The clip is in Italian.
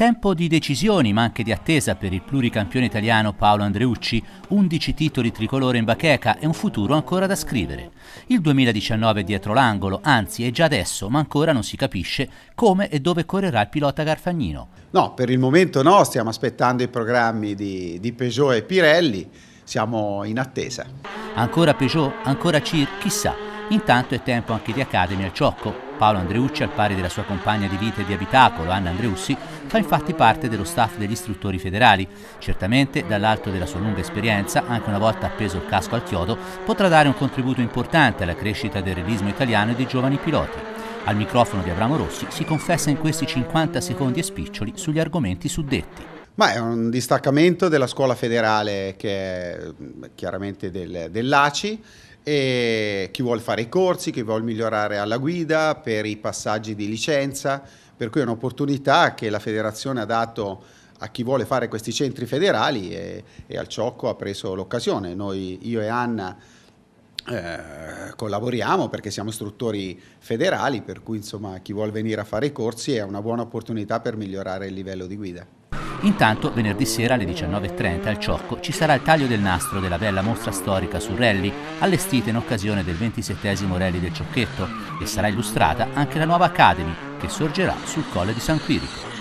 Tempo di decisioni, ma anche di attesa per il pluricampione italiano Paolo Andreucci, 11 titoli tricolore in bacheca e un futuro ancora da scrivere. Il 2019 è dietro l'angolo, anzi è già adesso, ma ancora non si capisce come e dove correrà il pilota Garfagnino. No, per il momento no, stiamo aspettando i programmi di, di Peugeot e Pirelli, siamo in attesa. Ancora Peugeot, ancora CIR, chissà. Intanto è tempo anche di Academy al Ciocco. Paolo Andreucci, al pari della sua compagna di vita e di abitacolo, Anna Andreussi, fa infatti parte dello staff degli istruttori federali. Certamente, dall'alto della sua lunga esperienza, anche una volta appeso il casco al chiodo, potrà dare un contributo importante alla crescita del realismo italiano e dei giovani piloti. Al microfono di Abramo Rossi si confessa in questi 50 secondi e spiccioli sugli argomenti suddetti. Ma è un distaccamento della scuola federale che è chiaramente del, dell'ACI e chi vuole fare i corsi, chi vuole migliorare alla guida per i passaggi di licenza, per cui è un'opportunità che la federazione ha dato a chi vuole fare questi centri federali e, e al Ciocco ha preso l'occasione. Noi, io e Anna, eh, collaboriamo perché siamo istruttori federali, per cui insomma chi vuole venire a fare i corsi è una buona opportunità per migliorare il livello di guida. Intanto venerdì sera alle 19.30 al Ciocco ci sarà il taglio del nastro della bella mostra storica su Rally, allestita in occasione del 27 Rally del Ciocchetto e sarà illustrata anche la nuova Academy che sorgerà sul Colle di San Quirico.